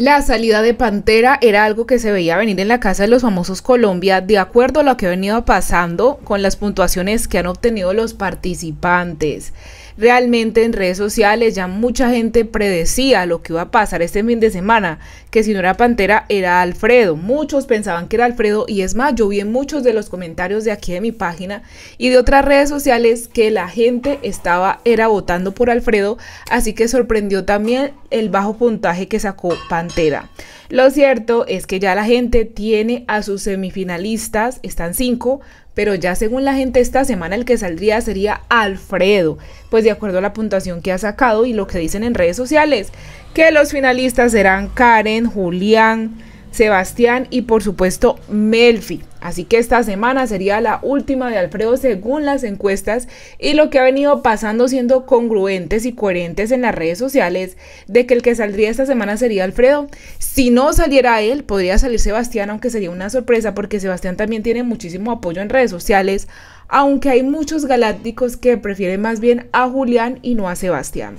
La salida de Pantera era algo que se veía venir en la Casa de los Famosos Colombia, de acuerdo a lo que ha venido pasando con las puntuaciones que han obtenido los participantes realmente en redes sociales ya mucha gente predecía lo que iba a pasar este fin de semana, que si no era Pantera era Alfredo. Muchos pensaban que era Alfredo y es más, yo vi en muchos de los comentarios de aquí de mi página y de otras redes sociales que la gente estaba era votando por Alfredo, así que sorprendió también el bajo puntaje que sacó Pantera. Lo cierto es que ya la gente tiene a sus semifinalistas, están cinco, pero ya según la gente esta semana el que saldría sería Alfredo, pues de acuerdo a la puntuación que ha sacado y lo que dicen en redes sociales, que los finalistas serán Karen, Julián, Sebastián y por supuesto Melfi. Así que esta semana sería la última de Alfredo según las encuestas y lo que ha venido pasando siendo congruentes y coherentes en las redes sociales de que el que saldría esta semana sería Alfredo. Si no saliera él, podría salir Sebastián, aunque sería una sorpresa porque Sebastián también tiene muchísimo apoyo en redes sociales, aunque hay muchos galácticos que prefieren más bien a Julián y no a Sebastián.